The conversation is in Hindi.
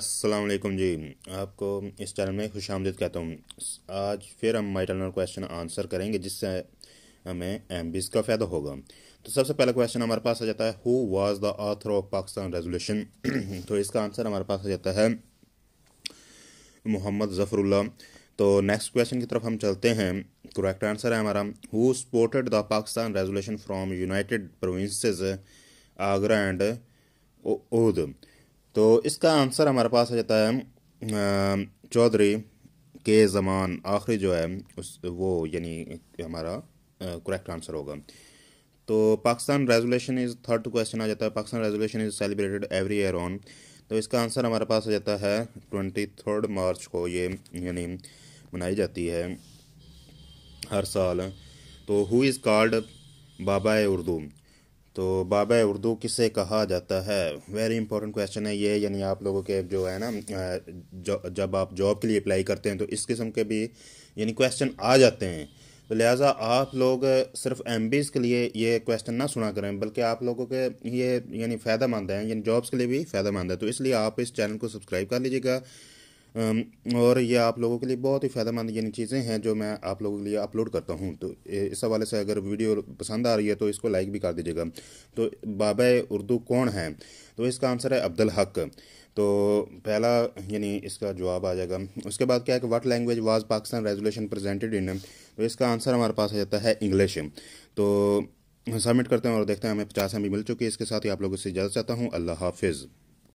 अस्सलाम वालेकुम जी आपको इस चैनल में खुश आमदीद कहता हूँ आज फिर हम माई टर्नर क्वेश्चन आंसर करेंगे जिससे हमें एम का फ़ायदा होगा तो सबसे पहला क्वेश्चन हमारे पास आ जाता है who was the author of Pakistan resolution तो इसका आंसर हमारे पास आ जाता है मोहम्मद जफरुल्ला तो नेक्स्ट क्वेश्चन की तरफ हम चलते हैं करेक्ट आंसर है हमारा who supported the Pakistan resolution from United Provinces Agra and Oudh तो इसका आंसर हमारे पास आ जाता है चौधरी के ज़मान आखिरी जो है उस वो यानी हमारा करेक्ट आंसर होगा तो Pakistan resolution is third question आ जाता है Pakistan resolution is celebrated every year on तो इसका आंसर हमारे पास आ जाता है ट्वेंटी थर्ड मार्च को ये यानी मनाई जाती है हर साल तो who is called Baba Urdu तो बाबा उर्दू किसे कहा जाता है वेरी इंपॉर्टेंट क्वेश्चन है ये यानी आप लोगों के जो है ना जब आप जॉब के लिए अप्लाई करते हैं तो इस किस्म के भी यानी क्वेश्चन आ जाते हैं तो लिहाजा आप लोग सिर्फ एम के लिए ये क्वेश्चन ना सुना करें बल्कि आप लोगों के ये यानी फ़ायदा मंद है यानी जॉब्स के लिए भी फ़ायदा मंद है तो इसलिए आप इस चैनल को सब्सक्राइब कर लीजिएगा और ये आप लोगों के लिए बहुत ही फ़ायदेमंद यानी चीज़ें हैं जो मैं आप लोगों के लिए अपलोड करता हूँ तो इस हवाले से अगर वीडियो पसंद आ रही है तो इसको लाइक भी कर दीजिएगा तो बाबा उर्दू कौन है तो इसका आंसर है अब्दुल हक तो पहला यानी इसका जवाब आ जाएगा उसके बाद क्या है कि what language was Pakistan resolution presented in तो इसका आंसर हमारे पास आ जाता है इंग्लिश तो सबमिट करते हैं और देखते हैं हमें पचास एम मिल चुकी है इसके साथ ही आप लोगों से इजाज़त चाहता हूँ अल्लाह हाफिज़